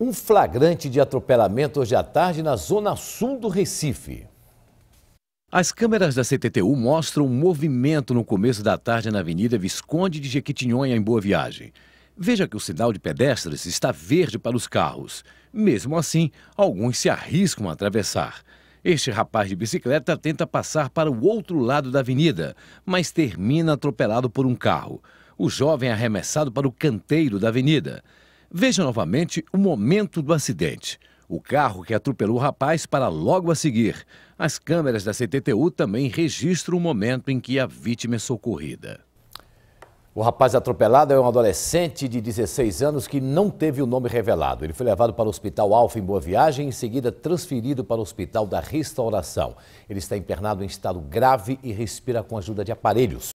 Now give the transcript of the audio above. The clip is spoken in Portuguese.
Um flagrante de atropelamento hoje à tarde na zona sul do Recife. As câmeras da CTTU mostram um movimento no começo da tarde na Avenida Visconde de Jequitinhonha, em Boa Viagem. Veja que o sinal de pedestres está verde para os carros. Mesmo assim, alguns se arriscam a atravessar. Este rapaz de bicicleta tenta passar para o outro lado da avenida, mas termina atropelado por um carro. O jovem é arremessado para o canteiro da avenida. Veja novamente o momento do acidente. O carro que atropelou o rapaz para logo a seguir. As câmeras da CTTU também registram o momento em que a vítima é socorrida. O rapaz atropelado é um adolescente de 16 anos que não teve o nome revelado. Ele foi levado para o Hospital Alfa em Boa Viagem e em seguida transferido para o Hospital da Restauração. Ele está internado em estado grave e respira com ajuda de aparelhos.